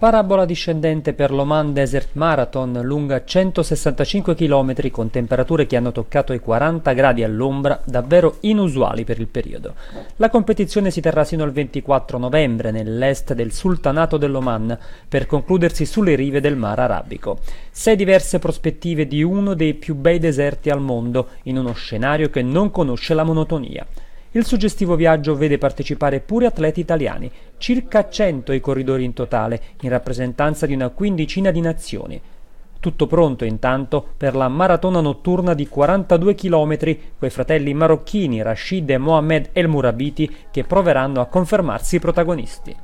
Parabola discendente per l'Oman Desert Marathon lunga 165 km con temperature che hanno toccato i 40 gradi all'ombra, davvero inusuali per il periodo. La competizione si terrà sino al 24 novembre nell'est del Sultanato dell'Oman per concludersi sulle rive del Mar Arabico. Sei diverse prospettive di uno dei più bei deserti al mondo in uno scenario che non conosce la monotonia. Il suggestivo viaggio vede partecipare pure atleti italiani, circa 100 i corridori in totale, in rappresentanza di una quindicina di nazioni. Tutto pronto intanto per la maratona notturna di 42 km coi fratelli marocchini Rashid e Mohamed El Murabiti che proveranno a confermarsi protagonisti.